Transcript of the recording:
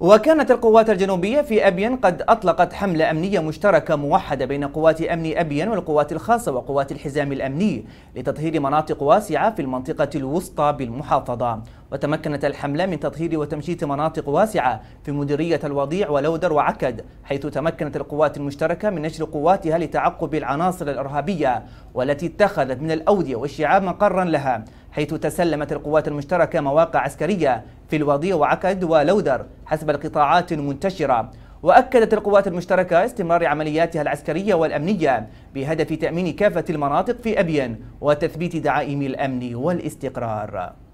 وكانت القوات الجنوبية في أبين قد أطلقت حملة أمنية مشتركة موحدة بين قوات أمن أبين والقوات الخاصة وقوات الحزام الأمني لتطهير مناطق واسعة في المنطقة الوسطى بالمحافظة وتمكنت الحملة من تطهير وتمشيط مناطق واسعة في مديرية الوضيع ولودر وعكد حيث تمكنت القوات المشتركة من نشر قواتها لتعقب العناصر الإرهابية والتي اتخذت من الأودية والشعاب مقرا لها حيث تسلمت القوات المشتركة مواقع عسكرية في الوضيع وعكد ولودر حسب القطاعات المنتشرة وأكدت القوات المشتركة استمرار عملياتها العسكرية والأمنية بهدف تأمين كافة المناطق في أبين وتثبيت دعائم الأمن والاستقرار